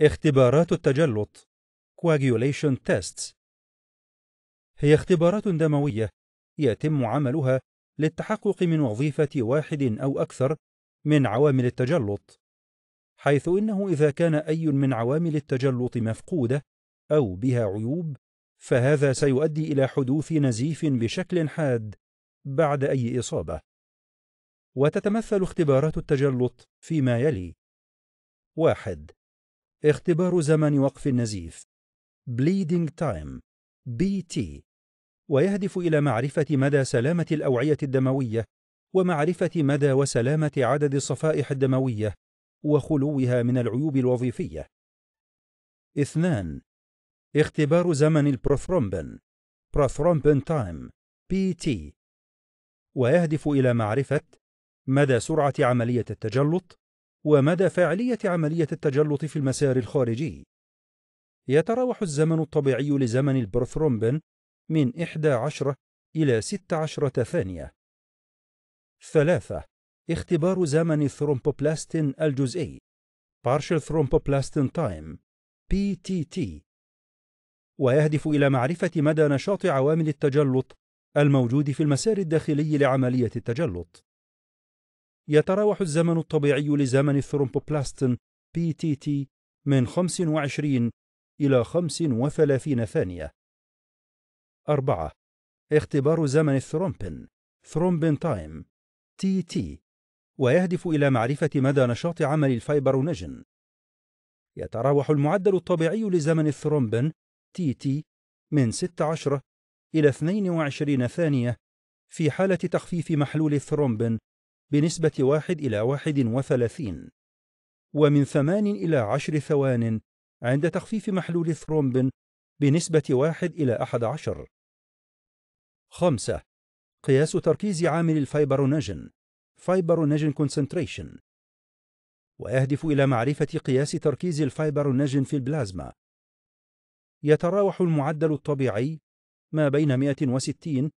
اختبارات التجلط coagulation tests هي اختبارات دموية يتم عملها للتحقق من وظيفة واحد أو أكثر من عوامل التجلط حيث إنه إذا كان أي من عوامل التجلط مفقودة أو بها عيوب فهذا سيؤدي إلى حدوث نزيف بشكل حاد بعد أي إصابة وتتمثل اختبارات التجلط فيما يلي واحد اختبار زمن وقف النزيف bleeding time BT ويهدف إلى معرفة مدى سلامة الأوعية الدموية ومعرفة مدى وسلامة عدد الصفائح الدموية وخلوها من العيوب الوظيفية. اثنان اختبار زمن البروثرومبن Prothrombin تايم PT ويهدف إلى معرفة مدى سرعة عملية التجلط ومدى فاعلية عملية التجلط في المسار الخارجي. يتراوح الزمن الطبيعي لزمن البروثرومبين من 11 إلى 16 ثانية. 3. اختبار زمن الثرومبوبلاستين الجزئي Partial Thromboplastin Time PTT ويهدف إلى معرفة مدى نشاط عوامل التجلط الموجود في المسار الداخلي لعملية التجلط. يتراوح الزمن الطبيعي لزمن الثرومبوبلاستن بي تي تي من 25 إلى 35 ثانية. 4. اختبار زمن الثرومبين ثرومبين تايم تي تي ويهدف إلى معرفة مدى نشاط عمل الفايبرونجن. يتراوح المعدل الطبيعي لزمن الثرومبين تي تي من 16 إلى 22 ثانية في حالة تخفيف محلول الثرومبين بنسبة واحد إلى واحد وثلاثين ومن ثمان إلى عشر ثوان عند تخفيف محلول الثرومبين بنسبة واحد إلى أحد عشر خمسة قياس تركيز عامل الفايبرونجن فايبرونجن كونسنتريشن ويهدف إلى معرفة قياس تركيز الفايبرونجن في البلازما يتراوح المعدل الطبيعي ما بين 160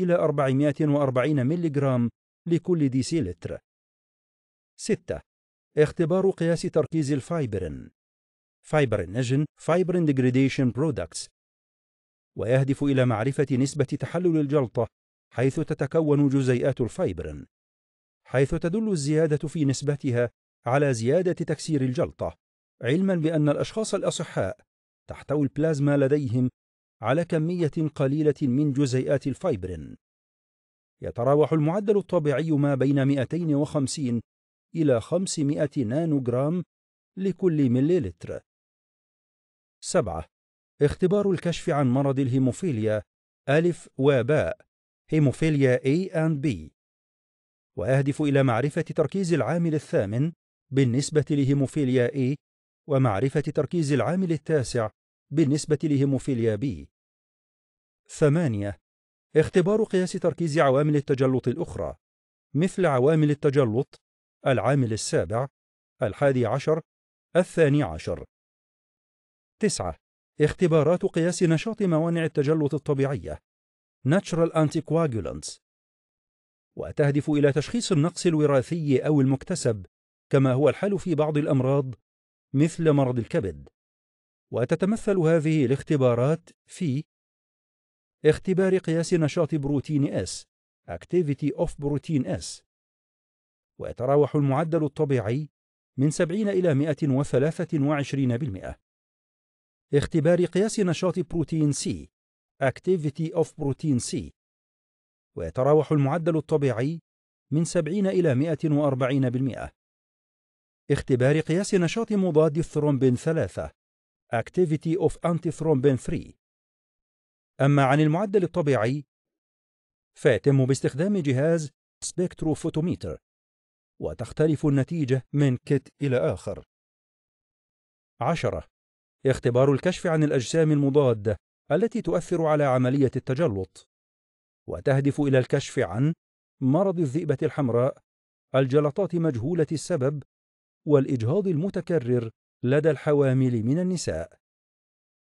إلى 440 جرام لكل ديسيلتر. 6. اختبار قياس تركيز الفايبرين فايبرينجن فايبرين ديجريديشن برودكتس ويهدف إلى معرفة نسبة تحلل الجلطة حيث تتكون جزيئات الفايبرين حيث تدل الزيادة في نسبتها على زيادة تكسير الجلطة علما بأن الأشخاص الأصحاء تحتوي البلازما لديهم على كمية قليلة من جزيئات الفايبرين يتراوح المعدل الطبيعي ما بين 250 إلى 500 نانوغرام لكل مليلتر 7. اختبار الكشف عن مرض الهيموفيليا ألف وباء هيموفيليا A and B وأهدف إلى معرفة تركيز العامل الثامن بالنسبة لهيموفيليا A ومعرفة تركيز العامل التاسع بالنسبة لهيموفيليا B 8. اختبار قياس تركيز عوامل التجلط الأخرى مثل عوامل التجلط العامل السابع الحادي عشر الثاني عشر تسعة اختبارات قياس نشاط موانع التجلط الطبيعية Natural Anticoagulants وتهدف إلى تشخيص النقص الوراثي أو المكتسب كما هو الحال في بعض الأمراض مثل مرض الكبد وتتمثل هذه الاختبارات في اختبار قياس نشاط بروتين S Activity of Protein S ويتراوح المعدل الطبيعي من 70 إلى 123% اختبار قياس نشاط بروتين C Activity of Protein C ويتراوح المعدل الطبيعي من 70 إلى 140% اختبار قياس نشاط مضاد الثرومبين 3 Activity of Antithrombin 3 أما عن المعدل الطبيعي فيتم باستخدام جهاز سبكتروفوتوميتر وتختلف النتيجة من كت إلى آخر. 10. اختبار الكشف عن الأجسام المضادة التي تؤثر على عملية التجلط وتهدف إلى الكشف عن مرض الذئبة الحمراء، الجلطات مجهولة السبب، والإجهاض المتكرر لدى الحوامل من النساء.